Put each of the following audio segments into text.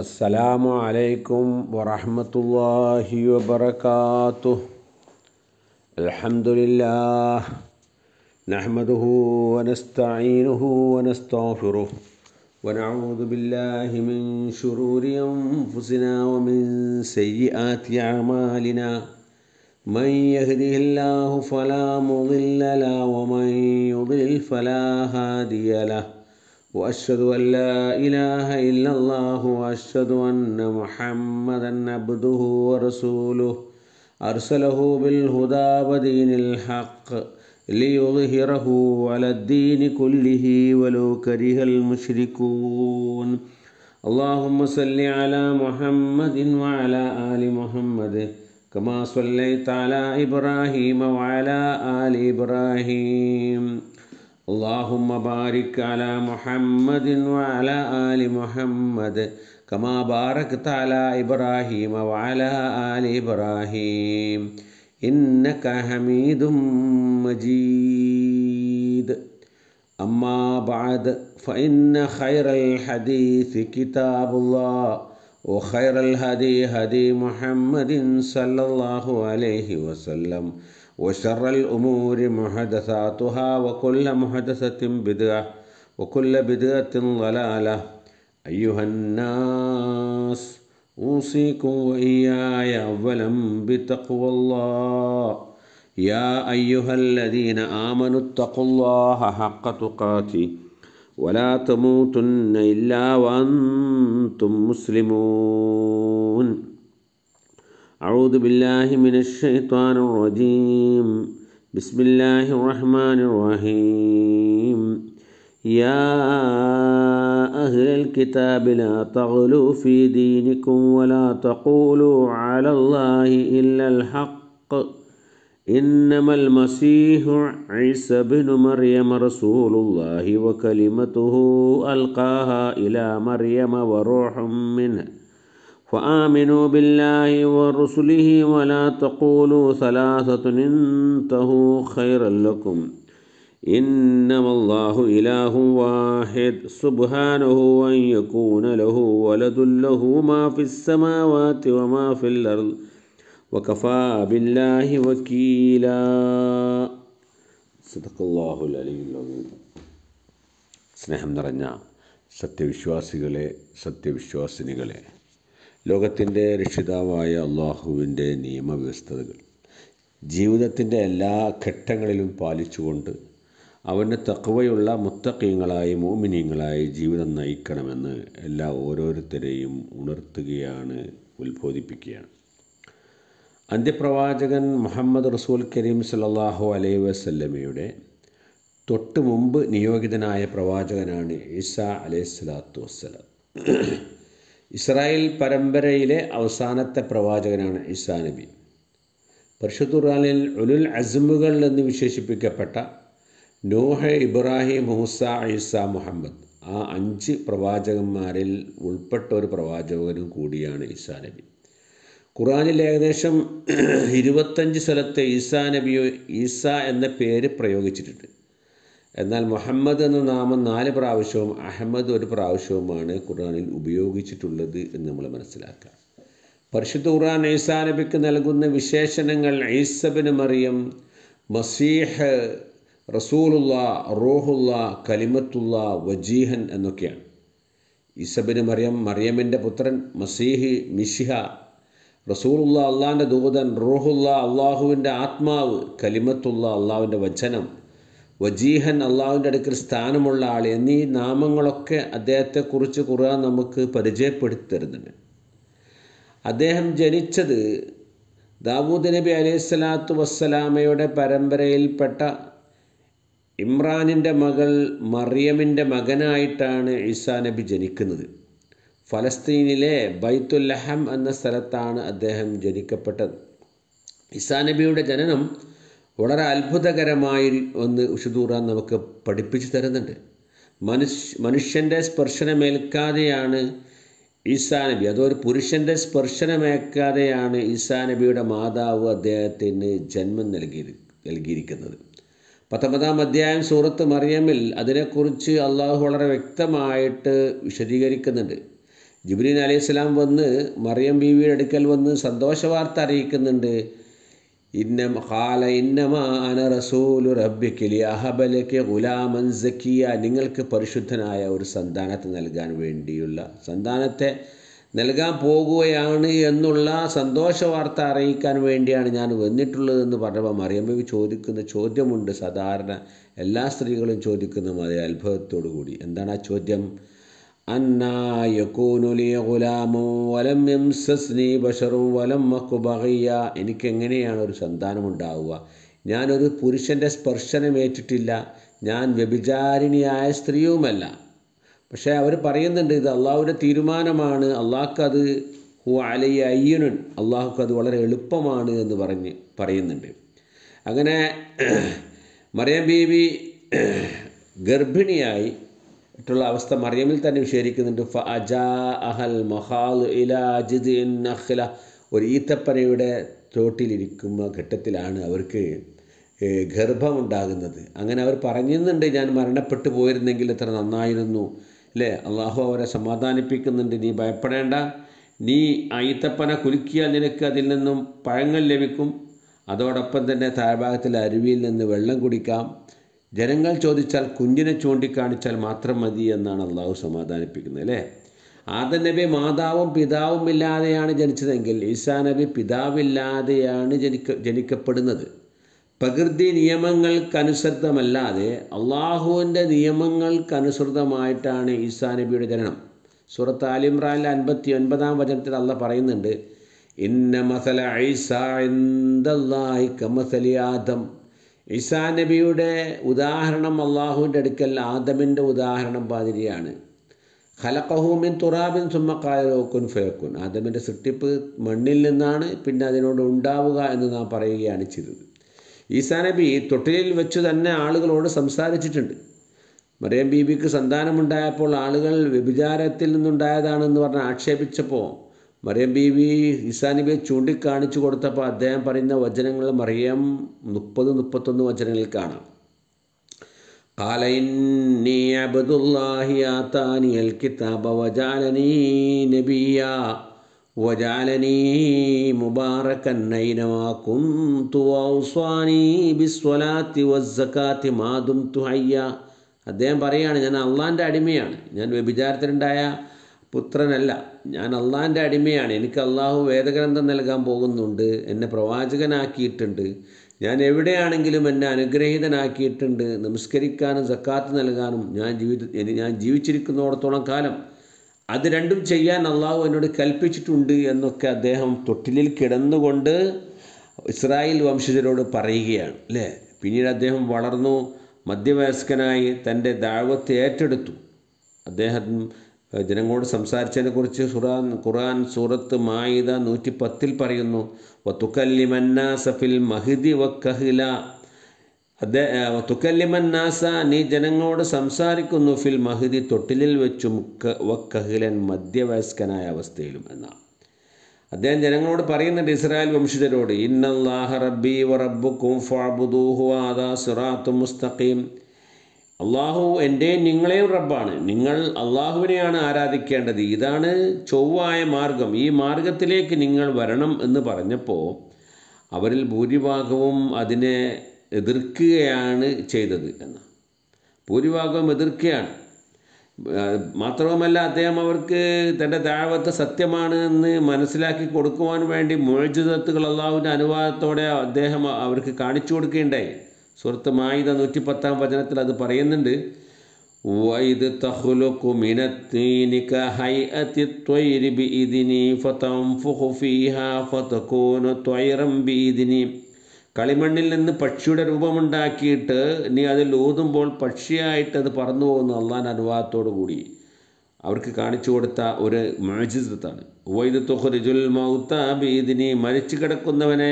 السلام عليكم ورحمة الله وبركاته الحمد لله نحمده ونستعينه ونستغفره ونعوذ بالله من شرور أنفسنا ومن سيئات أعمالنا من يهده الله فلا مضل له ومن يضلل فلا هادي له واشهد ان لا اله الا الله واشهد ان محمدا عبده ورسوله ارسله بالهدى ودين الحق ليظهره على الدين كله ولو كره المشركون اللهم صل على محمد وعلى ال محمد كما صليت على ابراهيم وعلى ال ابراهيم اللهم بارك على محمد وعلى آل محمد كما باركت على إبراهيم وعلى آل إبراهيم إنك حميد مجيد أما بعد فإن خير الحديث كتاب الله وخير الهدي هدي محمد صلى الله عليه وسلم وشر الأمور محدثاتها وكل محدثة بدعة وكل بدعة ضلالة أيها الناس أوصيكم وإياي أولا بتقوى الله يا أيها الذين آمنوا اتقوا الله حق تقاته ولا تموتن إلا وأنتم مسلمون أعوذ بالله من الشيطان الرجيم بسم الله الرحمن الرحيم يا أهل الكتاب لا تغلوا في دينكم ولا تقولوا على الله إلا الحق إنما المسيح عيسى بن مريم رسول الله وكلمته ألقاها إلى مريم وروح منه فآمنوا بالله ورسله ولا تقولوا ثلاثة انتهوا خيرا لكم إنما الله إله واحد سبحانه أن يكون له ولد له ما في السماوات وما في الأرض وكفى بالله وكيلا صدق الله العلي العظيم സ്നേഹം നിറഞ്ഞ സത്യവിശ്വാസികളെ സത്യവിശ്വാസിനികളെ ലോകത്തിൻ്റെ രക്ഷിതാവായ അള്ളാഹുവിൻ്റെ നിയമവ്യവസ്ഥകൾ ജീവിതത്തിൻ്റെ എല്ലാ ഘട്ടങ്ങളിലും പാലിച്ചുകൊണ്ട് അവൻ്റെ തക്കവയുള്ള മുത്തക്കീങ്ങളായി മോമിനിയങ്ങളായി ജീവിതം നയിക്കണമെന്ന് എല്ലാ ഓരോരുത്തരെയും ഉണർത്തുകയാണ് ഉത്ബോധിപ്പിക്കുകയാണ് അന്ത്യപ്രവാചകൻ മുഹമ്മദ് റസൂൽ കരീം സലാഹു അലൈ വസല്ലമയുടെ തൊട്ട് മുമ്പ് നിയോഗിതനായ പ്രവാചകനാണ് ഈസ അലൈഹി സ്വലാത്തു വസ്സലാം ഇസ്രായേൽ പരമ്പരയിലെ അവസാനത്തെ പ്രവാചകനാണ് ഇസാ നബി പരിശുദ്ധുറാനിൽ ഉലുൽ അസ്മുകൾ എന്ന് വിശേഷിപ്പിക്കപ്പെട്ട നോഹ ഇബ്രാഹിം മൂസ ഐസ മുഹമ്മദ് ആ അഞ്ച് പ്രവാചകന്മാരിൽ ഉൾപ്പെട്ട ഒരു പ്രവാചകനും കൂടിയാണ് ഈസാ നബി ഖുറാനിൽ ഏകദേശം ഇരുപത്തഞ്ച് സ്ഥലത്ത് ഈസാ നബിയോ ഈസ എന്ന പേര് പ്രയോഗിച്ചിട്ടുണ്ട് എന്നാൽ മുഹമ്മദ് എന്ന നാമം നാല് പ്രാവശ്യവും അഹമ്മദ് ഒരു പ്രാവശ്യവുമാണ് ഖുർആാനിൽ ഉപയോഗിച്ചിട്ടുള്ളത് എന്ന് നമ്മൾ മനസ്സിലാക്കാം പരിശുദ്ധ ഖുർആൻ ഈസാ നബിക്ക് നൽകുന്ന വിശേഷണങ്ങൾ ഐസബിന് മറിയം മസീഹ് റസൂലുള്ള റോഹുള്ള കലിമത്തുള്ള വജീഹൻ എന്നൊക്കെയാണ് ഈസബിന് മറിയം മറിയമിൻ്റെ പുത്രൻ മസീഹ് മിഷിഹ റസൂലുള്ള അള്ളാഹിൻ്റെ ദൂതൻ റോഹുള്ള അള്ളാഹുവിൻ്റെ ആത്മാവ് കലിമത്തുള്ള അള്ളാഹുവിൻ്റെ വചനം വജീഹൻ അള്ളാഹുവിൻ്റെ അടുക്കൽ സ്ഥാനമുള്ള ആൾ എന്നീ നാമങ്ങളൊക്കെ അദ്ദേഹത്തെക്കുറിച്ച് ഖുർആൻ നമുക്ക് പരിചയപ്പെടുത്തരുന്നുണ്ട് അദ്ദേഹം ജനിച്ചത് ദാവൂദ് നബി അലൈഹി സ്വലാത്തു വസ്സലാമയുടെ പരമ്പരയിൽപ്പെട്ട ഇമ്രാനിൻ്റെ മകൾ മറിയമിൻ്റെ മകനായിട്ടാണ് ഈസാ നബി ജനിക്കുന്നത് ഫലസ്തീനിലെ ബൈത്തുല്ലഹം എന്ന സ്ഥലത്താണ് അദ്ദേഹം ജനിക്കപ്പെട്ടത് ഈസാ നബിയുടെ ജനനം വളരെ അത്ഭുതകരമായി ഒന്ന് വിശുദൂറ നമുക്ക് പഠിപ്പിച്ചു തരുന്നുണ്ട് മനുഷ്യ മനുഷ്യൻ്റെ സ്പർശനമേൽക്കാതെയാണ് ഈസാ നബി അതൊരു പുരുഷൻ്റെ സ്പർശനമേൽക്കാതെയാണ് ഈസാ നബിയുടെ മാതാവ് അദ്ദേഹത്തിന് ജന്മം നൽകി നൽകിയിരിക്കുന്നത് പത്തൊമ്പതാം അധ്യായം സൂറത്ത് മറിയമ്മിൽ അതിനെക്കുറിച്ച് അള്ളാഹു വളരെ വ്യക്തമായിട്ട് വിശദീകരിക്കുന്നുണ്ട് ജിബ്രീൻ അലൈഹിസ്സലാം വന്ന് മറിയം ബീവിയുടെ അടുക്കൽ വന്ന് സന്തോഷവാർത്ത അറിയിക്കുന്നുണ്ട് ഇന്നമ ഖാല ഇന്നമാന റസൂലു റബ്ബിക്കിലി അഹബലക്ക് ഗുലാമൻ സക്കിയ നിങ്ങൾക്ക് പരിശുദ്ധനായ ഒരു സന്താനത്തെ നൽകാൻ വേണ്ടിയുള്ള സന്താനത്തെ നൽകാൻ പോകുകയാണ് എന്നുള്ള സന്തോഷ വാർത്ത അറിയിക്കാൻ വേണ്ടിയാണ് ഞാൻ വന്നിട്ടുള്ളതെന്ന് പറഞ്ഞപ്പോൾ മറിയമ്മയ്ക്ക് ചോദിക്കുന്ന ചോദ്യമുണ്ട് സാധാരണ എല്ലാ സ്ത്രീകളും ചോദിക്കുന്ന മതി അത്ഭുതത്തോടു കൂടി എന്താണ് ആ ചോദ്യം അന്ന يكون لي വലം ولم يمسسني بشر വലം بغيയ എനിക്ക് എങ്ങനെയാണ് ഒരു സന്താനമുണ്ടാവുക ഞാനൊരു പുരുഷൻ്റെ സ്പർശനമേറ്റിട്ടില്ല ഞാൻ വ്യഭിചാരിണിയായ സ്ത്രീയുമല്ല പക്ഷേ അവർ പറയുന്നുണ്ട് ഇത് അള്ളാഹുവിൻ്റെ തീരുമാനമാണ് അള്ളാഹ്ക്കത് ഹു അലൈ അയ്യനുൻ അത് വളരെ എളുപ്പമാണ് എന്ന് പറഞ്ഞ് പറയുന്നുണ്ട് അങ്ങനെ മറിയം ബീവി ഗർഭിണിയായി മറ്റുള്ള അവസ്ഥ മറിയമിൽ തന്നെ വിശേഷിക്കുന്നുണ്ട് ഫ അജാ അഹൽ മഹാൽ അഹ്ല ഒരു ഈത്തപ്പനയുടെ ചോട്ടിലിരിക്കുന്ന ഘട്ടത്തിലാണ് അവർക്ക് ഗർഭമുണ്ടാകുന്നത് അങ്ങനെ അവർ പറഞ്ഞിരുന്നുണ്ട് ഞാൻ മരണപ്പെട്ടു പോയിരുന്നെങ്കിൽ എത്ര നന്നായിരുന്നു അല്ലേ അള്ളാഹു അവരെ സമാധാനിപ്പിക്കുന്നുണ്ട് നീ ഭയപ്പെടേണ്ട നീ ഈത്തപ്പന കുലുക്കിയാൽ നിനക്ക് അതിൽ നിന്നും പഴങ്ങൾ ലഭിക്കും അതോടൊപ്പം തന്നെ താഴ്ഭാഗത്തിലെ അരുവിയിൽ നിന്ന് വെള്ളം കുടിക്കാം ജനങ്ങൾ ചോദിച്ചാൽ കുഞ്ഞിനെ ചൂണ്ടിക്കാണിച്ചാൽ മാത്രം മതി എന്നാണ് അള്ളാഹു സമാധാനിപ്പിക്കുന്നത് അല്ലേ ആദ നബി മാതാവും പിതാവും ഇല്ലാതെയാണ് ജനിച്ചതെങ്കിൽ ഈസാ നബി പിതാവില്ലാതെയാണ് ജനിക്ക ജനിക്കപ്പെടുന്നത് പ്രകൃതി നിയമങ്ങൾക്കനുസൃതമല്ലാതെ അള്ളാഹുവിൻ്റെ നിയമങ്ങൾക്കനുസൃതമായിട്ടാണ് ഈസാ നബിയുടെ ജനനം സൂറത്ത് ആലിമ്രാനിലെ അൻപത്തി ഒൻപതാം വചനത്തിൽ അള്ള പറയുന്നുണ്ട് ഇന്ന മസല ഐസാ എന്തല്ലായി കമസലി ആദം ഈസാ നബിയുടെ ഉദാഹരണം അള്ളാഹുവിൻ്റെ അടുക്കൽ ആദമിൻ്റെ ഉദാഹരണം പാതിരിയാണ് ഖലഖഹൂമിൻ തുറാബിൻ സുമ്മക്കായലോക്കുൻ ഫേക്കുൻ ആദമിൻ്റെ സൃഷ്ടിപ്പ് മണ്ണിൽ നിന്നാണ് പിന്നെ അതിനോട് ഉണ്ടാവുക എന്ന് നാം പറയുകയാണ് ചെയ്തത് ഈസാ നബി തൊട്ടിലിൽ വെച്ച് തന്നെ ആളുകളോട് സംസാരിച്ചിട്ടുണ്ട് മറിയം ബീബിക്ക് സന്താനമുണ്ടായപ്പോൾ ആളുകൾ വ്യഭിചാരത്തിൽ നിന്നുണ്ടായതാണെന്ന് പറഞ്ഞ് ആക്ഷേപിച്ചപ്പോൾ മറിയം ബീവി ഈസാ നബിയെ ചൂണ്ടിക്കാണിച്ചു കൊടുത്തപ്പോൾ അദ്ദേഹം പറയുന്ന വചനങ്ങൾ മറിയം മുപ്പത് മുപ്പത്തൊന്ന് വചനങ്ങളിൽ കാണാം അദ്ദേഹം പറയാണ് ഞാൻ അള്ളാൻ്റെ അടിമയാണ് ഞാൻ വ്യഭിചാരത്തിലുണ്ടായ പുത്രനല്ല ഞാൻ അള്ളാഹിൻ്റെ അടിമയാണ് എനിക്ക് അള്ളാഹു വേദഗ്രന്ഥം നൽകാൻ പോകുന്നുണ്ട് എന്നെ പ്രവാചകനാക്കിയിട്ടുണ്ട് ഞാൻ എവിടെയാണെങ്കിലും എന്നെ അനുഗ്രഹീതനാക്കിയിട്ടുണ്ട് നമസ്കരിക്കാനും സക്കാത്ത് നൽകാനും ഞാൻ ജീവിത ഞാൻ ജീവിച്ചിരിക്കുന്നിടത്തോളം കാലം അത് രണ്ടും ചെയ്യാൻ അള്ളാഹു എന്നോട് കൽപ്പിച്ചിട്ടുണ്ട് എന്നൊക്കെ അദ്ദേഹം തൊട്ടിലിൽ കിടന്നുകൊണ്ട് ഇസ്രായേൽ വംശജരോട് പറയുകയാണ് അല്ലേ പിന്നീട് അദ്ദേഹം വളർന്നു മധ്യവയസ്കനായി തൻ്റെ ദാഴ്വത്തെ ഏറ്റെടുത്തു അദ്ദേഹം ജനങ്ങളോട് സംസാരിച്ചതിനെക്കുറിച്ച് ഖുറാൻ ഖുറാൻ സൂറത്ത് മായിത നൂറ്റി പത്തിൽ പറയുന്നു വത്തുക്കല്ലിമന്ന മഹിദി വക്കഹില അദ്ദേ നീ ജനങ്ങളോട് സംസാരിക്കുന്നു ഫിൽ മഹിദി തൊട്ടിലിൽ വെച്ചും വക്കഹിലൻ മധ്യവയസ്കനായ അവസ്ഥയിലും എന്നാണ് അദ്ദേഹം ജനങ്ങളോട് പറയുന്നുണ്ട് ഇസ്രായേൽ വംശജരോട് ഇന്നല്ലാഹ റബ്ബി വ റബ്ബുക്കും ഫാബുദൂഹു ആദാ സിറാത്തു മുസ്തഖീം അള്ളാഹു എൻ്റെ നിങ്ങളെയും റബ്ബാണ് നിങ്ങൾ അള്ളാഹുവിനെയാണ് ആരാധിക്കേണ്ടത് ഇതാണ് ചൊവ്വായ മാർഗം ഈ മാർഗത്തിലേക്ക് നിങ്ങൾ വരണം എന്ന് പറഞ്ഞപ്പോൾ അവരിൽ ഭൂരിഭാഗവും അതിനെ എതിർക്കുകയാണ് ചെയ്തത് എന്ന് ഭൂരിഭാഗവും എതിർക്കുകയാണ് മാത്രവുമല്ല അദ്ദേഹം അവർക്ക് തൻ്റെ താഴ്വത്ത് സത്യമാണ് എന്ന് മനസ്സിലാക്കി കൊടുക്കുവാൻ വേണ്ടി മുഴജിതത്തുകൾ അള്ളാഹുവിൻ്റെ അനുവാദത്തോടെ അദ്ദേഹം അവർക്ക് കാണിച്ചു കൊടുക്കുകയുണ്ടായി സുഹൃത്ത് മായുധ നൂറ്റിപ്പത്താം വചനത്തിൽ അത് പറയുന്നുണ്ട് വൈദ് തഹ്ലുഖു ഫീഹാ കളിമണ്ണിൽ നിന്ന് പക്ഷിയുടെ രൂപമുണ്ടാക്കിയിട്ട് നീ അതിൽ ഊതുമ്പോൾ പക്ഷിയായിട്ട് അത് പറന്നു പോകുന്നു അള്ളാൻ അനുവാദത്തോടു കൂടി അവർക്ക് കാണിച്ചു കൊടുത്ത ഒരു മഴജിത്താണ് വൈദ് തുഹുരിജുൽ മൗത്ത ബീദിനി മരിച്ചു കിടക്കുന്നവനെ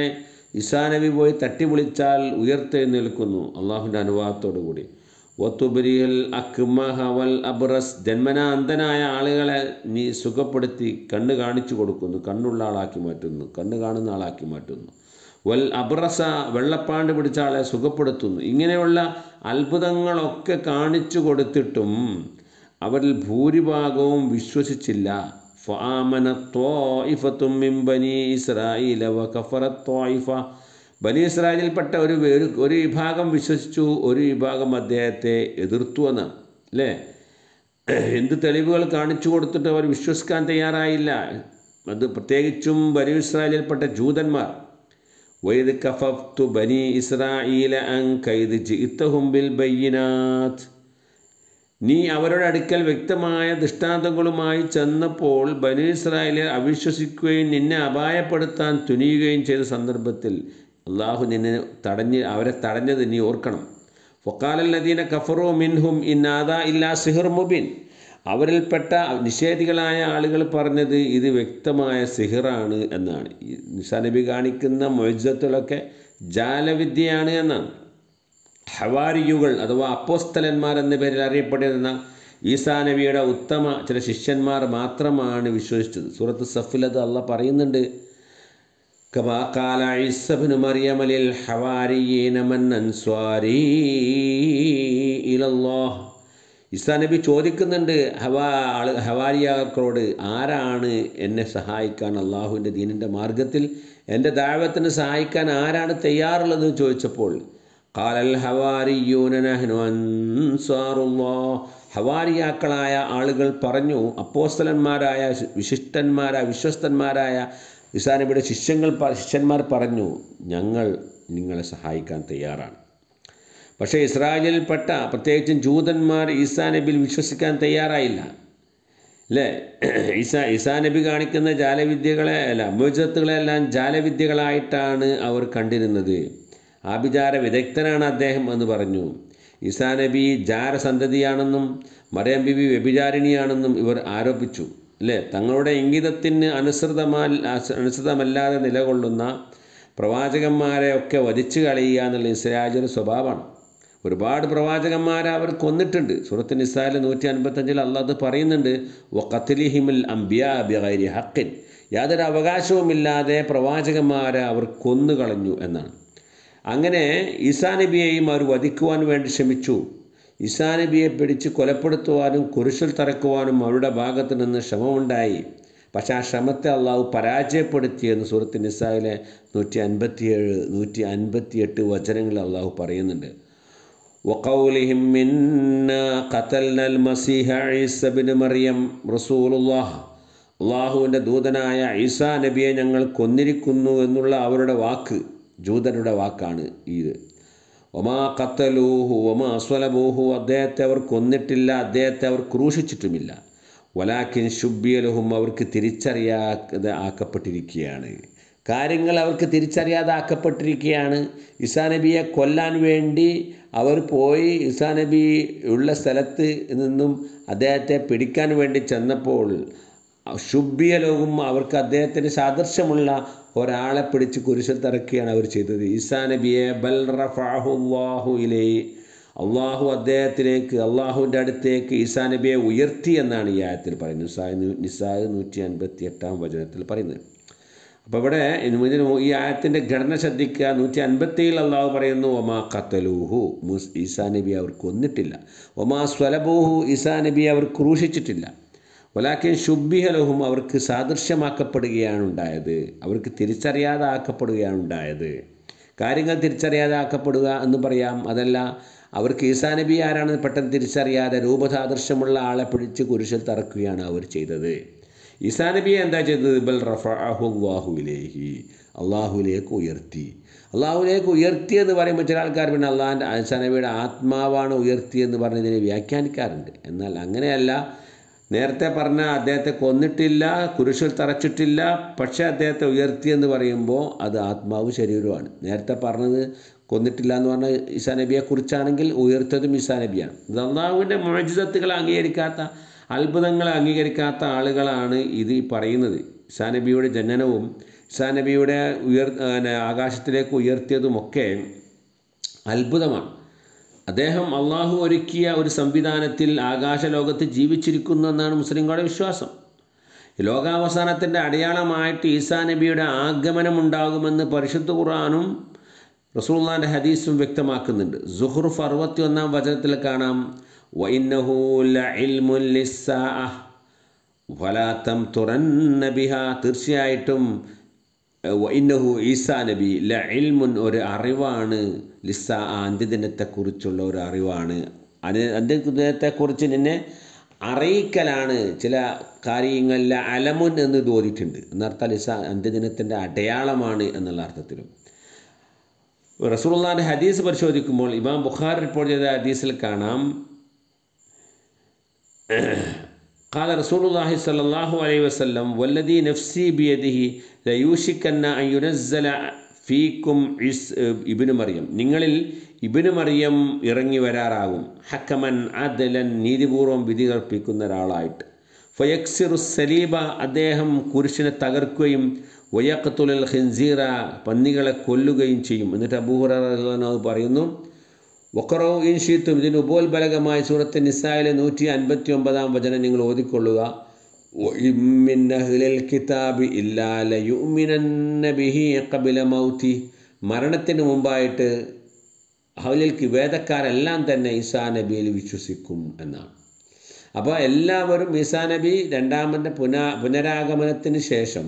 ഇസാനബി പോയി തട്ടി വിളിച്ചാൽ ഉയർത്തെഴുന്നേൽക്കുന്നു അള്ളാഹുവിൻ്റെ അനുവാദത്തോടു കൂടി ഒത്തുബരിയൽ അക്മഹവൽ അബ്രസ് ജന്മനാ അന്ധനായ ആളുകളെ നീ സുഖപ്പെടുത്തി കണ്ണ് കാണിച്ചു കൊടുക്കുന്നു കണ്ണുള്ള ആളാക്കി മാറ്റുന്നു കണ്ണ് കാണുന്ന ആളാക്കി മാറ്റുന്നു വൽ അബ്രസ വെള്ളപ്പാണ്ട് പിടിച്ച ആളെ സുഖപ്പെടുത്തുന്നു ഇങ്ങനെയുള്ള അത്ഭുതങ്ങളൊക്കെ കാണിച്ചു കൊടുത്തിട്ടും അവരിൽ ഭൂരിഭാഗവും വിശ്വസിച്ചില്ല ബനി ഇസ്രായേൽ ബനി ഇസ്രായേലിൽപ്പെട്ട ഒരു ഒരു വിഭാഗം വിശ്വസിച്ചു ഒരു വിഭാഗം അദ്ദേഹത്തെ എതിർത്തു എന്ന് അല്ലേ എന്ത് തെളിവുകൾ കാണിച്ചു കൊടുത്തിട്ട് അവർ വിശ്വസിക്കാൻ തയ്യാറായില്ല അത് പ്രത്യേകിച്ചും ബനി ഇസ്രായേലിൽപ്പെട്ട ജൂതന്മാർ വൈദ് കഫഫ്തു ബനി ഇസ്രായീല അൻ കൈദ് ജിഇത്തഹും ബിൽ ബയ്യനാത്ത് നീ അവരുടെ അടുക്കൽ വ്യക്തമായ ദൃഷ്ടാന്തങ്ങളുമായി ചെന്നപ്പോൾ ബനു ഇസ്രായേലെ അവിശ്വസിക്കുകയും നിന്നെ അപായപ്പെടുത്താൻ തുനിയുകയും ചെയ്ത സന്ദർഭത്തിൽ അള്ളാഹു നിന്നെ തടഞ്ഞ് അവരെ തടഞ്ഞത് നീ ഓർക്കണം ഫൊക്കാലല്ലദീന കഫറോ മിൻഹും ഇന്നാദ ഇല്ലാ സിഹിർ മുബിൻ അവരിൽപ്പെട്ട നിഷേധികളായ ആളുകൾ പറഞ്ഞത് ഇത് വ്യക്തമായ സിഹിറാണ് എന്നാണ് നിസാനബി കാണിക്കുന്ന മൊയ്ജത്തുകളൊക്കെ ജാലവിദ്യയാണ് എന്നാണ് ഹവാരിയുകൾ അഥവാ അപ്പോസ്തലന്മാർ എന്ന പേരിൽ അറിയപ്പെട്ടിരുന്ന ഈസാ നബിയുടെ ഉത്തമ ചില ശിഷ്യന്മാർ മാത്രമാണ് വിശ്വസിച്ചത് സൂറത്ത് സഫിലത് അള്ള പറയുന്നുണ്ട് كما ഇസാ നബി ചോദിക്കുന്നുണ്ട് ഹവാ ഹവാരിയാക്കളോട് ആരാണ് എന്നെ സഹായിക്കാൻ അള്ളാഹുവിൻ്റെ ദീനിൻ്റെ മാർഗത്തിൽ എൻ്റെ ദാഴത്തിന് സഹായിക്കാൻ ആരാണ് തയ്യാറുള്ളതെന്ന് ചോദിച്ചപ്പോൾ قال الحواريون نحن أنصار الله ഹവാരിയാക്കളായ ആളുകൾ പറഞ്ഞു അപ്പോസ്തലന്മാരായ വിശിഷ്ടന്മാരായ വിശ്വസ്തന്മാരായ ഇസാനബിയുടെ ശിഷ്യങ്ങൾ ശിഷ്യന്മാർ പറഞ്ഞു ഞങ്ങൾ നിങ്ങളെ സഹായിക്കാൻ തയ്യാറാണ് പക്ഷേ ഇസ്രായേലിൽപ്പെട്ട പ്രത്യേകിച്ചും ജൂതന്മാർ ഈസാ നബിയിൽ വിശ്വസിക്കാൻ തയ്യാറായില്ല അല്ലേ ഈസാ ഈസാ നബി കാണിക്കുന്ന ജാലവിദ്യകളെ അല്ല മുജത്തുകളെല്ലാം ജാലവിദ്യകളായിട്ടാണ് അവർ കണ്ടിരുന്നത് ആഭിചാര വിദഗ്ധനാണ് അദ്ദേഹം എന്ന് പറഞ്ഞു ഇസാ നബി ജാരസന്തതിയാണെന്നും മറിയം ബിബി വ്യഭിചാരിണിയാണെന്നും ഇവർ ആരോപിച്ചു അല്ലേ തങ്ങളുടെ ഇംഗിതത്തിന് അനുസൃതമാ അനുസൃതമല്ലാതെ നിലകൊള്ളുന്ന പ്രവാചകന്മാരെ ഒക്കെ വധിച്ചു കളയുക എന്നുള്ള ഇസ്രാജൊരു സ്വഭാവമാണ് ഒരുപാട് പ്രവാചകന്മാരെ അവർ കൊന്നിട്ടുണ്ട് സുഹൃത്ത് നിസായിൽ നൂറ്റി അൻപത്തഞ്ചിൽ അള്ളാഹ് പറയുന്നുണ്ട് ഒ കത്തിലിഹിമുൽ അംബിയ ഹക്കിൻ യാതൊരു അവകാശവുമില്ലാതെ പ്രവാചകന്മാരെ അവർ കൊന്നുകളഞ്ഞു എന്നാണ് അങ്ങനെ ഈസാ അവർ വധിക്കുവാൻ വേണ്ടി ശ്രമിച്ചു ഈസാ നബിയെ പിടിച്ച് കൊലപ്പെടുത്തുവാനും കുരിശിൽ തറക്കുവാനും അവരുടെ ഭാഗത്തു നിന്ന് ശ്രമമുണ്ടായി പക്ഷെ ആ ശ്രമത്തെ അള്ളാഹു പരാജയപ്പെടുത്തിയെന്ന് സൂറത്ത് നിസായിലെ നൂറ്റി അൻപത്തിയേഴ് നൂറ്റി അൻപത്തിയെട്ട് വചനങ്ങൾ അള്ളാഹു പറയുന്നുണ്ട് അള്ളാഹുവിൻ്റെ ദൂതനായ ഈസാ നബിയെ ഞങ്ങൾ കൊന്നിരിക്കുന്നു എന്നുള്ള അവരുടെ വാക്ക് ജൂതരുടെ വാക്കാണ് ഇത് ഒമാ കത്തലൂഹു ഒമ അസ്വലബൂഹു അദ്ദേഹത്തെ അവർ കൊന്നിട്ടില്ല അദ്ദേഹത്തെ അവർ ക്രൂശിച്ചിട്ടുമില്ല വലാക്കിൻ ശുബിയലുഹും അവർക്ക് തിരിച്ചറിയാതെ ആക്കപ്പെട്ടിരിക്കുകയാണ് കാര്യങ്ങൾ അവർക്ക് തിരിച്ചറിയാതെ ആക്കപ്പെട്ടിരിക്കുകയാണ് ഇസാ നബിയെ കൊല്ലാൻ വേണ്ടി അവർ പോയി ഇസാ നബി ഉള്ള സ്ഥലത്ത് നിന്നും അദ്ദേഹത്തെ പിടിക്കാൻ വേണ്ടി ചെന്നപ്പോൾ ശുബിയലവും അവർക്ക് അദ്ദേഹത്തിന് സാദൃശ്യമുള്ള ഒരാളെ പിടിച്ച് കുരിശിൽ തറക്കുകയാണ് അവർ ചെയ്തത് ഈസാ നബിയെ ബൽ അള്ളാഹു അദ്ദേഹത്തിലേക്ക് അള്ളാഹുവിൻ്റെ അടുത്തേക്ക് ഈസാ നബിയെ ഉയർത്തി എന്നാണ് ഈ ആയത്തിൽ പറയുന്നത് നിസാ നിസാ നൂറ്റി അൻപത്തി എട്ടാം വചനത്തിൽ പറയുന്നത് അപ്പോൾ ഇവിടെ ഈ ആയത്തിൻ്റെ ഘടന ശ്രദ്ധിക്കുക നൂറ്റി അൻപത്തിയിൽ അള്ളാഹു പറയുന്നു ഒമാ കത്തലൂഹു മുസ് ഈസാ നബി അവർ കൊന്നിട്ടില്ല ഒമാ സ്വലബൂഹു ഈസാ നബി അവർ ക്രൂശിച്ചിട്ടില്ല ഒലാക്കെ ശുദ്ധിഹലവും അവർക്ക് സാദൃശ്യമാക്കപ്പെടുകയാണ് ഉണ്ടായത് അവർക്ക് തിരിച്ചറിയാതെ ആക്കപ്പെടുകയാണ് ഉണ്ടായത് കാര്യങ്ങൾ തിരിച്ചറിയാതെ ആക്കപ്പെടുക എന്ന് പറയാം അതല്ല അവർക്ക് ഈസാ നബി ആരാണെന്ന് പെട്ടെന്ന് തിരിച്ചറിയാതെ രൂപസാദൃശ്യമുള്ള ആളെ പിടിച്ച് കുരിശിൽ തറക്കുകയാണ് അവർ ചെയ്തത് ഈസാ നബിയെ എന്താ ചെയ്തത് ബൽ റഫാഹുവാഹുലേഹി അള്ളാഹുലേക്ക് ഉയർത്തി അള്ളാഹുലേക്ക് ഉയർത്തി എന്ന് പറയുമ്പോൾ ചില ആൾക്കാർ പിന്നെ അള്ളാഹാൻ്റെ ഈസാ നബിയുടെ ആത്മാവാണ് ഉയർത്തി എന്ന് പറഞ്ഞതിനെ വ്യാഖ്യാനിക്കാറുണ്ട് എന്നാൽ അങ്ങനെയല്ല നേരത്തെ പറഞ്ഞ അദ്ദേഹത്തെ കൊന്നിട്ടില്ല കുരിശിൽ തറച്ചിട്ടില്ല പക്ഷേ അദ്ദേഹത്തെ ഉയർത്തിയെന്ന് പറയുമ്പോൾ അത് ആത്മാവ് ശരീരമാണ് നേരത്തെ പറഞ്ഞത് കൊന്നിട്ടില്ല എന്ന് പറഞ്ഞ ഈസാ നബിയെ കുറിച്ചാണെങ്കിൽ ഉയർത്തതും ഈസാ നബിയാണ് ഇത് മഴജിതത്തുകൾ അംഗീകരിക്കാത്ത അത്ഭുതങ്ങൾ അംഗീകരിക്കാത്ത ആളുകളാണ് ഇത് പറയുന്നത് ഈസാ നബിയുടെ ജനനവും ഈസാ നബിയുടെ ഉയർ ആകാശത്തിലേക്ക് ഉയർത്തിയതുമൊക്കെ അത്ഭുതമാണ് അദ്ദേഹം അള്ളാഹു ഒരുക്കിയ ഒരു സംവിധാനത്തിൽ ആകാശലോകത്ത് ജീവിച്ചിരിക്കുന്നു എന്നാണ് മുസ്ലിങ്ങളുടെ വിശ്വാസം ലോകാവസാനത്തിൻ്റെ അടയാളമായിട്ട് ഈസാ നബിയുടെ ആഗമനം ഉണ്ടാകുമെന്ന് പരിശുദ്ധ ഖുറാനും റസൂള്ളാൻ്റെ ഹദീസും വ്യക്തമാക്കുന്നുണ്ട് സുഹ്റുഫ് അറുപത്തി ഒന്നാം വചനത്തിൽ കാണാം തീർച്ചയായിട്ടും ഈസാ നബി ല ഇൽമുൻ ഒരു അറിവാണ് ലിസ അന്ത്യദിനത്തെക്കുറിച്ചുള്ള ഒരു അറിവാണ് അത് അന്ത്യദിനത്തെക്കുറിച്ച് നിന്നെ അറിയിക്കലാണ് ചില കാര്യങ്ങളിൽ അലമുൻ എന്ന് തോന്നിയിട്ടുണ്ട് എന്നർത്ഥ ലിസ അന്ത്യദിനത്തിൻ്റെ അടയാളമാണ് എന്നുള്ള അർത്ഥത്തിലും റസൂള്ളാൻ്റെ ഹദീസ് പരിശോധിക്കുമ്പോൾ ഇമാം ബുഖാർ റിപ്പോർട്ട് ചെയ്ത ഹദീസിൽ കാണാം قال رسول الله صلى الله عليه وسلم والذي نفسي بيده ليوشكن أن ينزل ഫീക്കും ഇസ് ഇബിനു മറിയം നിങ്ങളിൽ ഇബിനു മറിയം ഇറങ്ങി വരാറാകും ഹക്കമൻ അദലൻ നീതിപൂർവം വിധി കൽപ്പിക്കുന്ന ഒരാളായിട്ട് ഫയക്സിറു സലീബ അദ്ദേഹം കുരിശിനെ തകർക്കുകയും വയക്കത്തുലൽ ഹിൻസീറ പന്നികളെ കൊല്ലുകയും ചെയ്യും എന്നിട്ട് അബൂഹുറാനത് പറയുന്നു വക്കറോ ഇൻഷീത്തും ഇതിന് ഉപോത്ബലകമായ സൂറത്ത് നിസായിലെ നൂറ്റി അൻപത്തി ഒമ്പതാം വചനം നിങ്ങൾ ഓതിക്കൊള്ളുക من أهل الكتاب إلا ليؤمنن به قبل മൗതി മരണത്തിന് മുമ്പായിട്ട് അവലിൽക്ക് വേദക്കാരെല്ലാം തന്നെ ഈസാ നബിയിൽ വിശ്വസിക്കും എന്നാണ് അപ്പോൾ എല്ലാവരും ഈസാ നബി രണ്ടാമത്തെ പുനാ പുനരാഗമനത്തിന് ശേഷം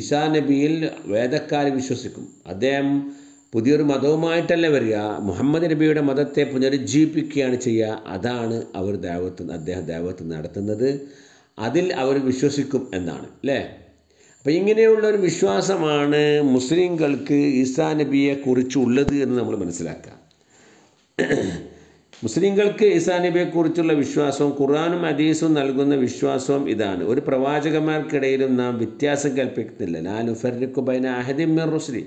ഈസാ നബിയിൽ വേദക്കാർ വിശ്വസിക്കും അദ്ദേഹം പുതിയൊരു മതവുമായിട്ടല്ല വരിക മുഹമ്മദ് നബിയുടെ മതത്തെ പുനരുജ്ജീവിപ്പിക്കുകയാണ് ചെയ്യുക അതാണ് അവർ ദേവത്ത് അദ്ദേഹം ദേവത്ത് നടത്തുന്നത് അതിൽ അവർ വിശ്വസിക്കും എന്നാണ് അല്ലേ അപ്പോൾ ഇങ്ങനെയുള്ള ഒരു വിശ്വാസമാണ് മുസ്ലിങ്ങൾക്ക് ഈസാ നബിയെ കുറിച്ചുള്ളത് എന്ന് നമ്മൾ മനസ്സിലാക്കുക മുസ്ലിങ്ങൾക്ക് ഈസാ നബിയെക്കുറിച്ചുള്ള വിശ്വാസവും ഖുറാനും അദീസും നൽകുന്ന വിശ്വാസവും ഇതാണ് ഒരു പ്രവാചകന്മാർക്കിടയിലും നാം വ്യത്യാസം കൽപ്പിക്കുന്നില്ല ലാലു ഫെർക്കു ബൈന അഹദിമിർ റുസ്ലി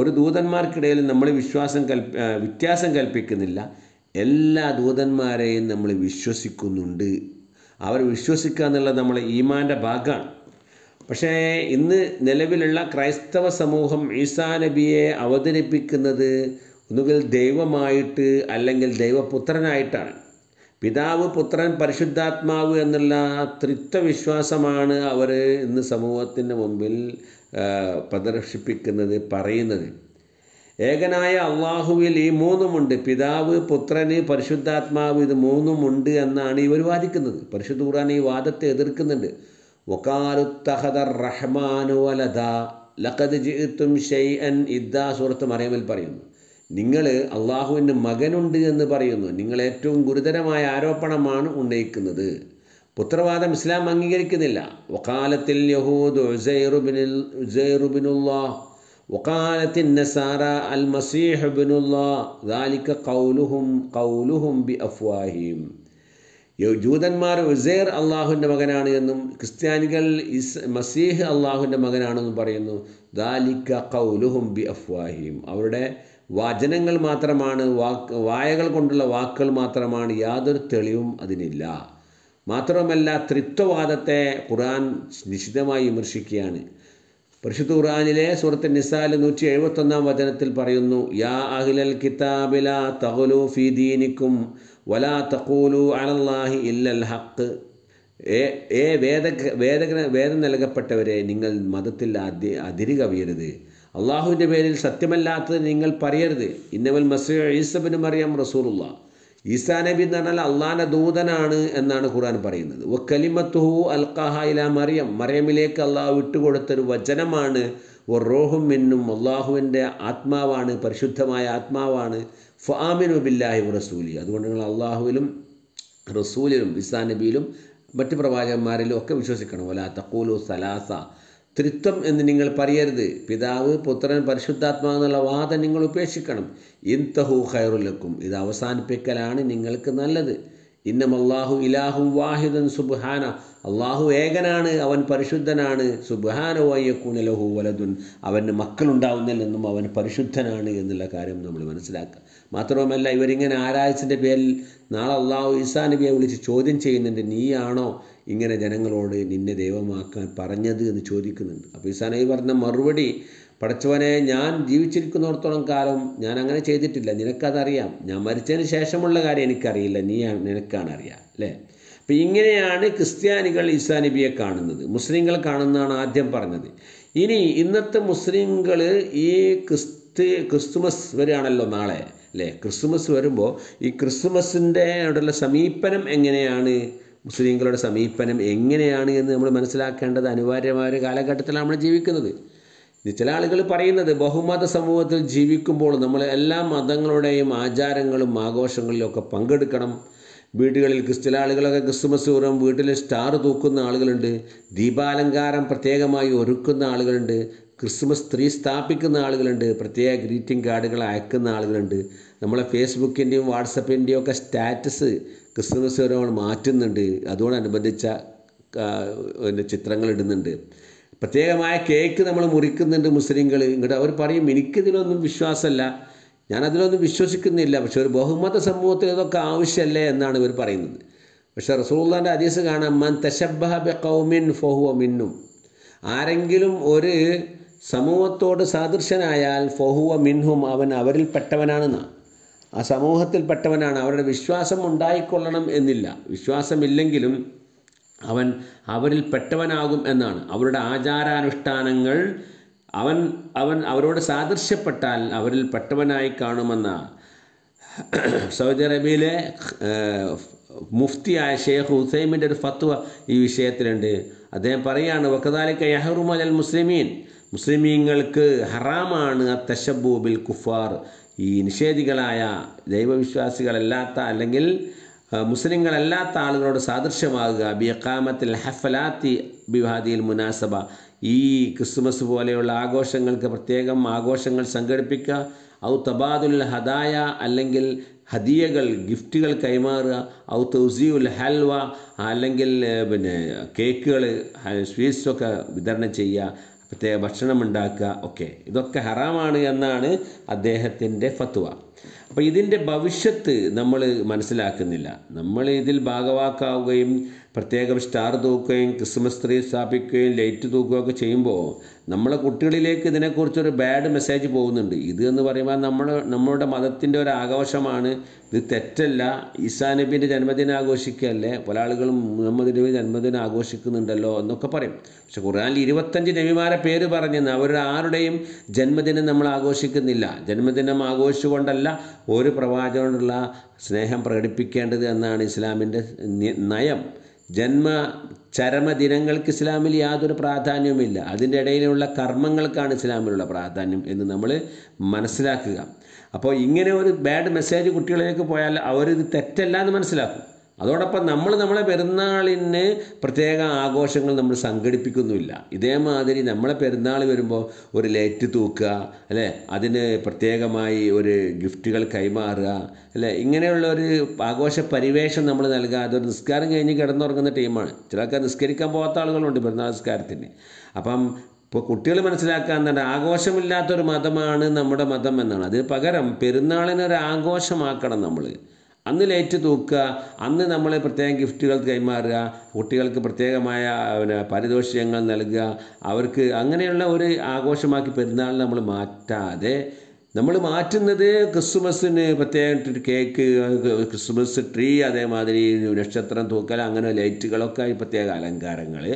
ഒരു ദൂതന്മാർക്കിടയിലും നമ്മൾ വിശ്വാസം കൽപ്പ വ്യത്യാസം കൽപ്പിക്കുന്നില്ല എല്ലാ ദൂതന്മാരെയും നമ്മൾ വിശ്വസിക്കുന്നുണ്ട് അവർ വിശ്വസിക്കുക എന്നുള്ളത് നമ്മൾ ഈമാൻ്റെ ഭാഗമാണ് പക്ഷേ ഇന്ന് നിലവിലുള്ള ക്രൈസ്തവ സമൂഹം ഈസാ നബിയെ അവതരിപ്പിക്കുന്നത് ഒന്നുകിൽ ദൈവമായിട്ട് അല്ലെങ്കിൽ ദൈവപുത്രനായിട്ടാണ് പിതാവ് പുത്രൻ പരിശുദ്ധാത്മാവ് എന്നുള്ള വിശ്വാസമാണ് അവർ ഇന്ന് സമൂഹത്തിൻ്റെ മുമ്പിൽ പ്രദർശിപ്പിക്കുന്നത് പറയുന്നത് ഏകനായ അള്ളാഹുവിൽ ഈ മൂന്നുമുണ്ട് പിതാവ് പുത്രന് പരിശുദ്ധാത്മാവ് ഇത് മൂന്നുമുണ്ട് എന്നാണ് ഇവർ വാദിക്കുന്നത് പരിശുദ്ധ ഖുർആൻ ഈ വാദത്തെ എതിർക്കുന്നുണ്ട് വക്കാലുത്തഹദർ റഹ്മാനു വലദ ലഖദ് ജിത്തും ഷെയ്അൻ ഇദ്ദാ സൂറത്ത് മറിയമിൽ പറയുന്നു നിങ്ങൾ അള്ളാഹുവിൻ്റെ മകനുണ്ട് എന്ന് പറയുന്നു നിങ്ങൾ ഏറ്റവും ഗുരുതരമായ ആരോപണമാണ് ഉന്നയിക്കുന്നത് പുത്രവാദം ഇസ്ലാം അംഗീകരിക്കുന്നില്ല വക്കാലത്തിൽ യഹൂദ് ഉസൈറുബിനുല്ലാഹ് وقالت النصارى المسيح ابن الله ذلك قولهم قولهم بأفواههم യൂതന്മാർ ഉസൈർ അള്ളാഹുവിൻ്റെ മകനാണ് എന്നും ക്രിസ്ത്യാനികൾ ഇസ് മസീഹ് അള്ളാഹുവിൻ്റെ മകനാണെന്നും പറയുന്നു ദാലിക്ക കൗലുഹും ബി അഫ്വാഹിയും അവരുടെ വചനങ്ങൾ മാത്രമാണ് വാക്ക് വായകൾ കൊണ്ടുള്ള വാക്കുകൾ മാത്രമാണ് യാതൊരു തെളിവും അതിനില്ല മാത്രമല്ല ത്രിത്വവാദത്തെ ഖുർആൻ നിശിതമായി വിമർശിക്കുകയാണ് പരിശുദ്ധ ഖുർആാനിലെ സൂറത്ത് നിസാൽ നൂറ്റി എഴുപത്തൊന്നാം വചനത്തിൽ പറയുന്നു യാ അഹിലൽ കിതാബില തഹുലു ഫീ ദീനിക്കും വലാ തഖൂലു അലല്ലാഹി ഇല്ലൽ ഹക്ക് ഏ ഏ വേദ വേദ വേദം നൽകപ്പെട്ടവരെ നിങ്ങൾ മതത്തിൽ അതി അതിരി കവിയരുത് അള്ളാഹുവിൻ്റെ പേരിൽ സത്യമല്ലാത്തത് നിങ്ങൾ പറയരുത് ഇന്നവൽ മസീ ഈസബിനും അറിയാം റസൂലുള്ള ഈസാ നബി എന്ന് പറഞ്ഞാൽ അള്ളാഹാൻ്റെ ദൂതനാണ് എന്നാണ് ഖുർആൻ പറയുന്നത് ഒ കലിമത്തുഹു അൽഖാഹ മറിയം മറിയമിലേക്ക് അള്ളാഹു വിട്ടുകൊടുത്തൊരു വചനമാണ് ഒ റോഹും മിന്നും അള്ളാഹുവിൻ്റെ ആത്മാവാണ് പരിശുദ്ധമായ ആത്മാവാണ് ഫാമിനു ബില്ലാഹി റസൂലി അതുകൊണ്ട് നിങ്ങൾ അള്ളാഹുവിലും റസൂലിലും ഇസാ നബിയിലും മറ്റ് പ്രവാചകന്മാരിലും ഒക്കെ വിശ്വസിക്കണം അല്ല തക്കൂലു സലാസ ത്രിത്വം എന്ന് നിങ്ങൾ പറയരുത് പിതാവ് പുത്രൻ പരിശുദ്ധാത്മാവ് എന്നുള്ള വാദം നിങ്ങൾ ഉപേക്ഷിക്കണം ഇൻതഹു ഖൈറുലക്കും ഇത് അവസാനിപ്പിക്കലാണ് നിങ്ങൾക്ക് നല്ലത് അള്ളാഹു ഇലാഹു വാഹിദൻ സുബ്ഹാന അള്ളാഹു ഏകനാണ് അവൻ പരിശുദ്ധനാണ് ലഹു വലതുൻ അവന് മക്കളുണ്ടാവുന്നില്ലെന്നും അവൻ പരിശുദ്ധനാണ് എന്നുള്ള കാര്യം നമ്മൾ മനസ്സിലാക്കുക മാത്രവുമല്ല ഇവരിങ്ങനെ ആരായച്ചിൻ്റെ പേരിൽ നാളെ അള്ളാഹു ഈസാ നബിയെ വിളിച്ച് ചോദ്യം ചെയ്യുന്നുണ്ട് നീയാണോ ഇങ്ങനെ ജനങ്ങളോട് നിന്നെ ദൈവമാക്കാൻ പറഞ്ഞത് എന്ന് ചോദിക്കുന്നുണ്ട് അപ്പോൾ ഈസാന ഈ പറഞ്ഞ മറുപടി പഠിച്ചവനെ ഞാൻ ജീവിച്ചിരിക്കുന്നിടത്തോളം കാലം ഞാൻ അങ്ങനെ ചെയ്തിട്ടില്ല നിനക്കതറിയാം ഞാൻ മരിച്ചതിന് ശേഷമുള്ള കാര്യം എനിക്കറിയില്ല നീ നിനക്കാണ് അറിയാം അല്ലേ അപ്പം ഇങ്ങനെയാണ് ക്രിസ്ത്യാനികൾ ഈസാ നബിയെ കാണുന്നത് മുസ്ലിങ്ങൾ കാണുന്നതാണ് ആദ്യം പറഞ്ഞത് ഇനി ഇന്നത്തെ മുസ്ലിങ്ങൾ ഈ ക്രിസ്തു ക്രിസ്തുമസ് വരികയാണല്ലോ നാളെ അല്ലേ ക്രിസ്തുമസ് വരുമ്പോൾ ഈ ക്രിസ്തുമസിൻ്റെ അവിടെയുള്ള സമീപനം എങ്ങനെയാണ് മുസ്ലിങ്ങളുടെ സമീപനം എങ്ങനെയാണ് എന്ന് നമ്മൾ മനസ്സിലാക്കേണ്ടത് അനിവാര്യമായ ഒരു കാലഘട്ടത്തിലാണ് നമ്മൾ ജീവിക്കുന്നത് ചില ആളുകൾ പറയുന്നത് ബഹുമത സമൂഹത്തിൽ ജീവിക്കുമ്പോൾ നമ്മൾ എല്ലാ മതങ്ങളുടെയും ആചാരങ്ങളും ആഘോഷങ്ങളിലൊക്കെ ഒക്കെ പങ്കെടുക്കണം വീടുകളിൽ ക്രിസ്ത്യൻ ആളുകളൊക്കെ ക്രിസ്മസ് ഉറം വീട്ടിൽ സ്റ്റാർ തൂക്കുന്ന ആളുകളുണ്ട് ദീപാലങ്കാരം പ്രത്യേകമായി ഒരുക്കുന്ന ആളുകളുണ്ട് ക്രിസ്മസ് ട്രീ സ്ഥാപിക്കുന്ന ആളുകളുണ്ട് പ്രത്യേക ഗ്രീറ്റിംഗ് കാർഡുകൾ അയക്കുന്ന ആളുകളുണ്ട് നമ്മളെ ഫേസ്ബുക്കിൻ്റെയും വാട്സപ്പിൻ്റെയും ഒക്കെ സ്റ്റാറ്റസ് ക്രിസ്തുമസ് ഓരോട് മാറ്റുന്നുണ്ട് അതോടനുബന്ധിച്ച ചിത്രങ്ങൾ ഇടുന്നുണ്ട് പ്രത്യേകമായ കേക്ക് നമ്മൾ മുറിക്കുന്നുണ്ട് മുസ്ലിങ്ങൾ ഇങ്ങോട്ട് അവർ പറയും എനിക്കിതിലൊന്നും വിശ്വാസമല്ല ഞാനതിലൊന്നും വിശ്വസിക്കുന്നില്ല പക്ഷെ ഒരു ബഹുമത സമൂഹത്തിൽ ഇതൊക്കെ ആവശ്യമല്ലേ എന്നാണ് ഇവർ പറയുന്നത് പക്ഷെ റസൂള്ളാൻ്റെ ഹദീസ് കാണാം മൻ തശബ്ബഹബ കൗമിൻ ഫൊഹുവ മിന്നും ആരെങ്കിലും ഒരു സമൂഹത്തോട് സാദൃശ്യനായാൽ ഫഹുവ മിൻഹും അവൻ അവരിൽ പെട്ടവനാണെന്നാണ് ആ സമൂഹത്തിൽപ്പെട്ടവനാണ് അവരുടെ വിശ്വാസം ഉണ്ടായിക്കൊള്ളണം എന്നില്ല വിശ്വാസമില്ലെങ്കിലും അവൻ അവരിൽ പെട്ടവനാകും എന്നാണ് അവരുടെ ആചാരാനുഷ്ഠാനങ്ങൾ അവൻ അവൻ അവരോട് സാദൃശ്യപ്പെട്ടാൽ അവരിൽ പെട്ടവനായി കാണുമെന്ന സൗദി അറേബ്യയിലെ മുഫ്തിയായ ഷെയ്ഖ് ഹുസൈമിൻ്റെ ഒരു ഫത്വ ഈ വിഷയത്തിലുണ്ട് അദ്ദേഹം പറയുകയാണ് വക്കതാലിക്ക യഹറുമൽ മുസ്ലിമീൻ മുസ്ലിമീങ്ങൾക്ക് ഹറാമാണ് തഷബൂബിൽ കുഫാർ ഈ നിഷേധികളായ ദൈവവിശ്വാസികളല്ലാത്ത അല്ലെങ്കിൽ മുസ്ലിങ്ങളല്ലാത്ത ആളുകളോട് സാദൃശ്യമാകുക അക്കാമത്തിൽ ഹഫലാത്തി ബിവാദിയിൽ മുനാസബ ഈ ക്രിസ്മസ് പോലെയുള്ള ആഘോഷങ്ങൾക്ക് പ്രത്യേകം ആഘോഷങ്ങൾ സംഘടിപ്പിക്കുക ഔ തബാദുൽ ഹദായ അല്ലെങ്കിൽ ഹദിയകൾ ഗിഫ്റ്റുകൾ കൈമാറുക ഔ തൗസിയുൽ ഹൽവ അല്ലെങ്കിൽ പിന്നെ കേക്കുകൾ സ്വീറ്റ്സൊക്കെ വിതരണം ചെയ്യുക പ്രത്യേക ഭക്ഷണം ഉണ്ടാക്കുക ഒക്കെ ഇതൊക്കെ ഹറാമാണ് എന്നാണ് അദ്ദേഹത്തിൻ്റെ ഫത്വ അപ്പോൾ ഇതിൻ്റെ ഭവിഷ്യത്ത് നമ്മൾ മനസ്സിലാക്കുന്നില്ല നമ്മൾ ഇതിൽ ഭാഗവാക്കാവുകയും പ്രത്യേകം സ്റ്റാർ തൂക്കുകയും ക്രിസ്മസ് ട്രീ സ്ഥാപിക്കുകയും ലൈറ്റ് തൂക്കുകയൊക്കെ ചെയ്യുമ്പോൾ നമ്മളെ കുട്ടികളിലേക്ക് ഇതിനെക്കുറിച്ചൊരു ബാഡ് മെസ്സേജ് പോകുന്നുണ്ട് ഇത് എന്ന് പറയുമ്പോൾ നമ്മൾ നമ്മളുടെ മതത്തിൻ്റെ ഒരു ആഘോഷമാണ് ഇത് തെറ്റല്ല ഈസാ നബീൻ്റെ ജന്മദിനം ആഘോഷിക്കുകയല്ലേ പല ആളുകളും മുഹമ്മദ് നബി ജന്മദിനം ആഘോഷിക്കുന്നുണ്ടല്ലോ എന്നൊക്കെ പറയും പക്ഷെ ഖുർആാനിൽ ഇരുപത്തഞ്ച് നബിമാരെ പേര് പറഞ്ഞെന്ന് അവരുടെ ആരുടെയും ജന്മദിനം നമ്മൾ ആഘോഷിക്കുന്നില്ല ജന്മദിനം ആഘോഷിച്ചുകൊണ്ടല്ല ഒരു പ്രവാചകനോടുള്ള സ്നേഹം പ്രകടിപ്പിക്കേണ്ടത് എന്നാണ് ഇസ്ലാമിൻ്റെ നയം ജന്മ ചരമദിനങ്ങൾക്ക് ഇസ്ലാമിൽ യാതൊരു പ്രാധാന്യവുമില്ല അതിൻ്റെ ഇടയിലുള്ള കർമ്മങ്ങൾക്കാണ് ഇസ്ലാമിലുള്ള പ്രാധാന്യം എന്ന് നമ്മൾ മനസ്സിലാക്കുക അപ്പോൾ ഇങ്ങനെ ഒരു ബാഡ് മെസ്സേജ് കുട്ടികളിലേക്ക് പോയാൽ അവരിത് തെറ്റല്ല എന്ന് മനസ്സിലാക്കും അതോടൊപ്പം നമ്മൾ നമ്മളെ പെരുന്നാളിന് പ്രത്യേക ആഘോഷങ്ങൾ നമ്മൾ സംഘടിപ്പിക്കുന്നുമില്ല ഇതേമാതിരി നമ്മളെ പെരുന്നാൾ വരുമ്പോൾ ഒരു ലൈറ്റ് തൂക്കുക അല്ലേ അതിന് പ്രത്യേകമായി ഒരു ഗിഫ്റ്റുകൾ കൈമാറുക അല്ലേ ഇങ്ങനെയുള്ള ഒരു ആഘോഷ പരിവേഷം നമ്മൾ നൽകുക അതൊരു നിസ്കാരം കഴിഞ്ഞ് കിടന്നുറങ്ങുന്ന ടീമാണ് ചിലർക്ക് നിസ്കരിക്കാൻ പോകാത്ത ആളുകളുണ്ട് പെരുന്നാൾ നിസ്കാരത്തിന് അപ്പം ഇപ്പോൾ കുട്ടികൾ മനസ്സിലാക്കാൻ തന്നെ ആഘോഷമില്ലാത്തൊരു മതമാണ് നമ്മുടെ മതം എന്നാണ് അതിന് പകരം പെരുന്നാളിനൊരു ആഘോഷമാക്കണം നമ്മൾ അന്ന് ലൈറ്റ് തൂക്കുക അന്ന് നമ്മൾ പ്രത്യേകം ഗിഫ്റ്റുകൾ കൈമാറുക കുട്ടികൾക്ക് പ്രത്യേകമായ പിന്നെ പാരിതോഷികങ്ങൾ നൽകുക അവർക്ക് അങ്ങനെയുള്ള ഒരു ആഘോഷമാക്കി പെരുന്നാളിൽ നമ്മൾ മാറ്റാതെ നമ്മൾ മാറ്റുന്നത് ക്രിസ്മസിന് പ്രത്യേകമായിട്ട് കേക്ക് ക്രിസ്മസ് ട്രീ അതേമാതിരി നക്ഷത്രം തൂക്കൽ അങ്ങനെ ലൈറ്റുകളൊക്കെ ഈ പ്രത്യേക അലങ്കാരങ്ങൾ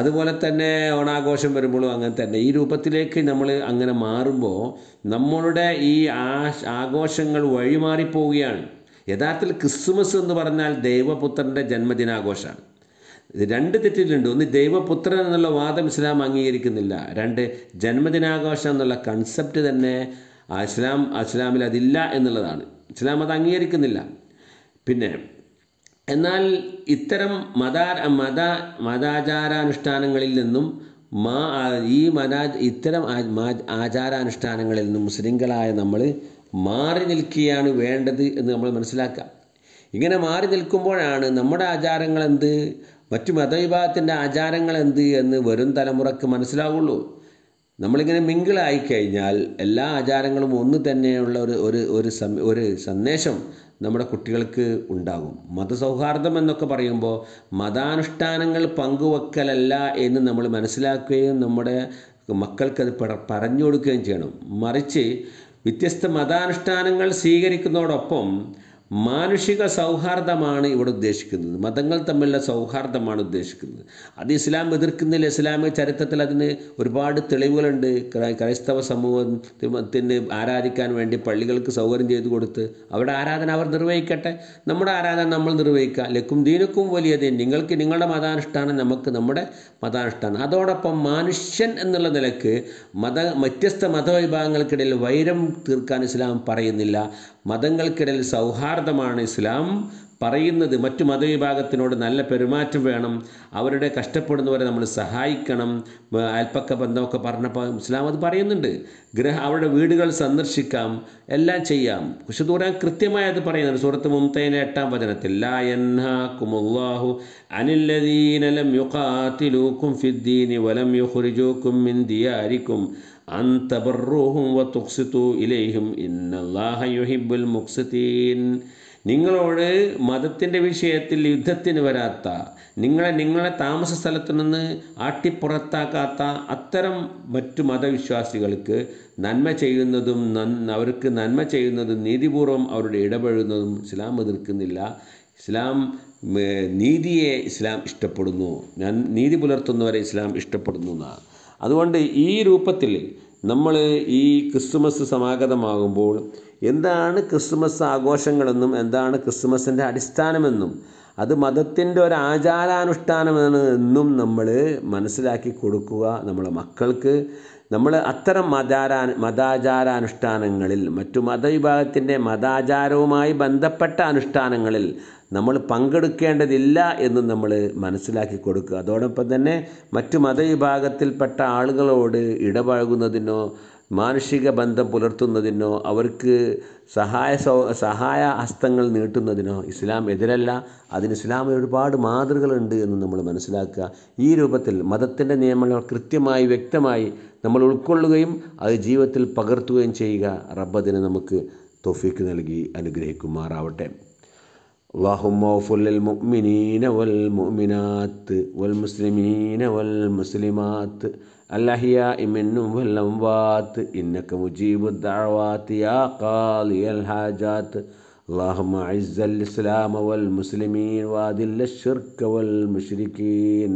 അതുപോലെ തന്നെ ഓണാഘോഷം വരുമ്പോഴും അങ്ങനെ തന്നെ ഈ രൂപത്തിലേക്ക് നമ്മൾ അങ്ങനെ മാറുമ്പോൾ നമ്മളുടെ ഈ ആഘോഷങ്ങൾ വഴിമാറിപ്പോവുകയാണ് യഥാർത്ഥത്തിൽ ക്രിസ്മസ് എന്ന് പറഞ്ഞാൽ ദൈവപുത്രൻ്റെ ജന്മദിനാഘോഷമാണ് രണ്ട് തെറ്റിലുണ്ട് ഒന്ന് ദൈവപുത്രൻ എന്നുള്ള വാദം ഇസ്ലാം അംഗീകരിക്കുന്നില്ല രണ്ട് ജന്മദിനാഘോഷം എന്നുള്ള കൺസെപ്റ്റ് തന്നെ ഇസ്ലാം ഇസ്ലാമിൽ അതില്ല എന്നുള്ളതാണ് ഇസ്ലാം അത് അംഗീകരിക്കുന്നില്ല പിന്നെ എന്നാൽ ഇത്തരം മത മത മതാചാരാനുഷ്ഠാനങ്ങളിൽ നിന്നും മാ ഈ മതാ ഇത്തരം ആചാരാനുഷ്ഠാനങ്ങളിൽ നിന്നും മുസ്ലിങ്ങളായ നമ്മൾ മാറി നിൽക്കുകയാണ് വേണ്ടത് എന്ന് നമ്മൾ മനസ്സിലാക്കാം ഇങ്ങനെ മാറി നിൽക്കുമ്പോഴാണ് നമ്മുടെ ആചാരങ്ങൾ എന്ത് മറ്റു മതവിഭാഗത്തിൻ്റെ ആചാരങ്ങൾ എന്ത് എന്ന് വരും തലമുറക്ക് മനസ്സിലാവുള്ളൂ നമ്മളിങ്ങനെ മിങ്കിളായി കഴിഞ്ഞാൽ എല്ലാ ആചാരങ്ങളും ഒന്ന് തന്നെയുള്ള ഒരു ഒരു ഒരു ഒരു സന്ദേശം നമ്മുടെ കുട്ടികൾക്ക് ഉണ്ടാകും മതസൗഹാർദ്ദം എന്നൊക്കെ പറയുമ്പോൾ മതാനുഷ്ഠാനങ്ങൾ പങ്കുവെക്കലല്ല എന്ന് നമ്മൾ മനസ്സിലാക്കുകയും നമ്മുടെ മക്കൾക്കത് പറഞ്ഞു കൊടുക്കുകയും ചെയ്യണം മറിച്ച് വ്യത്യസ്ത മതാനുഷ്ഠാനങ്ങൾ സ്വീകരിക്കുന്നതോടൊപ്പം മാനുഷിക സൗഹാർദ്ദമാണ് ഇവിടെ ഉദ്ദേശിക്കുന്നത് മതങ്ങൾ തമ്മിലുള്ള സൗഹാർദ്ദമാണ് ഉദ്ദേശിക്കുന്നത് അത് ഇസ്ലാം എതിർക്കുന്നില്ല ഇസ്ലാമിക ചരിത്രത്തിൽ അതിന് ഒരുപാട് തെളിവുകളുണ്ട് ക്രൈസ്തവ സമൂഹത്തിന് ആരാധിക്കാൻ വേണ്ടി പള്ളികൾക്ക് സൗകര്യം ചെയ്തു കൊടുത്ത് അവരുടെ ആരാധന അവർ നിർവഹിക്കട്ടെ നമ്മുടെ ആരാധന നമ്മൾ നിർവഹിക്കുക ലക്കും ദീനക്കും വലിയ ദീൻ നിങ്ങൾക്ക് നിങ്ങളുടെ മതാനുഷ്ഠാനം നമുക്ക് നമ്മുടെ മതാനുഷ്ഠാനം അതോടൊപ്പം മനുഷ്യൻ എന്നുള്ള നിലക്ക് മത വ്യത്യസ്ത മതവിഭാഗങ്ങൾക്കിടയിൽ വൈരം തീർക്കാൻ ഇസ്ലാം പറയുന്നില്ല മതങ്ങൾക്കിടയിൽ സൗഹാർദ്ദം യഥാർത്ഥമാണ് ഇസ്ലാം പറയുന്നത് മറ്റു മതവിഭാഗത്തിനോട് നല്ല പെരുമാറ്റം വേണം അവരുടെ കഷ്ടപ്പെടുന്നവരെ നമ്മൾ സഹായിക്കണം അയൽപ്പക്ക ബന്ധമൊക്കെ പറഞ്ഞപ്പോൾ ഇസ്ലാം അത് പറയുന്നുണ്ട് ഗ്രഹ അവരുടെ വീടുകൾ സന്ദർശിക്കാം എല്ലാം ചെയ്യാം പക്ഷെ ദൂരം കൃത്യമായി അത് പറയുന്നുണ്ട് സുഹൃത്ത് മുംതൈൻ്റെ എട്ടാം വചനത്തിൽ ലാ അനില്ലദീനലം യുഖാത്തിലൂക്കും ഫിദ്ദീനി വലം യുഹുരിജൂക്കും മിൻ ദിയാരിക്കും അൻ തബറുഹും ഇലേഹും ഇന്നല്ലാഹ യുഹിബുൽ നിങ്ങളോട് മതത്തിൻ്റെ വിഷയത്തിൽ യുദ്ധത്തിന് വരാത്ത നിങ്ങളെ നിങ്ങളെ താമസ സ്ഥലത്തു നിന്ന് ആട്ടിപ്പുറത്താക്കാത്ത അത്തരം മറ്റു മതവിശ്വാസികൾക്ക് നന്മ ചെയ്യുന്നതും അവർക്ക് നന്മ ചെയ്യുന്നതും നീതിപൂർവ്വം അവരുടെ ഇടപെഴുന്നതും ഇസ്ലാം എതിർക്കുന്നില്ല ഇസ്ലാം നീതിയെ ഇസ്ലാം ഇഷ്ടപ്പെടുന്നു ഞാൻ നീതി പുലർത്തുന്നവരെ ഇസ്ലാം ഇഷ്ടപ്പെടുന്നു എന്നാണ് അതുകൊണ്ട് ഈ രൂപത്തിൽ നമ്മൾ ഈ ക്രിസ്തുമസ് സമാഗതമാകുമ്പോൾ എന്താണ് ക്രിസ്തുമസ് ആഘോഷങ്ങളെന്നും എന്താണ് ക്രിസ്തുമസിൻ്റെ അടിസ്ഥാനമെന്നും അത് മതത്തിൻ്റെ ഒരു ആചാരാനുഷ്ഠാനമാണ് എന്നും നമ്മൾ മനസ്സിലാക്കി കൊടുക്കുക നമ്മളെ മക്കൾക്ക് നമ്മൾ അത്തരം മതാരാ മതാചാരാനുഷ്ഠാനങ്ങളിൽ മറ്റു മതവിഭാഗത്തിൻ്റെ മതാചാരവുമായി ബന്ധപ്പെട്ട അനുഷ്ഠാനങ്ങളിൽ നമ്മൾ പങ്കെടുക്കേണ്ടതില്ല എന്ന് നമ്മൾ മനസ്സിലാക്കി കൊടുക്കുക അതോടൊപ്പം തന്നെ മറ്റു മതവിഭാഗത്തിൽപ്പെട്ട ആളുകളോട് ഇടപഴകുന്നതിനോ മാനുഷിക ബന്ധം പുലർത്തുന്നതിനോ അവർക്ക് സഹായ സൗ സഹായ ഹസ്തങ്ങൾ നീട്ടുന്നതിനോ ഇസ്ലാം എതിരല്ല അതിന് ഇസ്ലാമിൽ ഒരുപാട് മാതൃകളുണ്ട് എന്ന് നമ്മൾ മനസ്സിലാക്കുക ഈ രൂപത്തിൽ മതത്തിൻ്റെ നിയമങ്ങൾ കൃത്യമായി വ്യക്തമായി നമ്മൾ ഉൾക്കൊള്ളുകയും അത് ജീവിതത്തിൽ പകർത്തുകയും ചെയ്യുക റബ്ബ് നമുക്ക് തൊഫീക്ക് നൽകി അനുഗ്രഹിക്കുമാറാവട്ടെ اللهم اغفر للمؤمنين والمؤمنات والمسلمين والمسلمات الأحياء منهم والأموات إنك مجيب الدعوات يا قاضي الحاجات اللهم أعز الإسلام والمسلمين وأذل الشرك والمشركين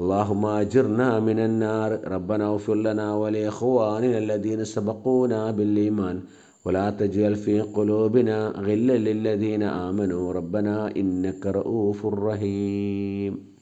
اللهم أجرنا من النار ربنا اغفر لنا ولإخواننا الذين سبقونا بالإيمان ولا تجعل في قلوبنا غلا للذين آمنوا ربنا إنك رؤوف رحيم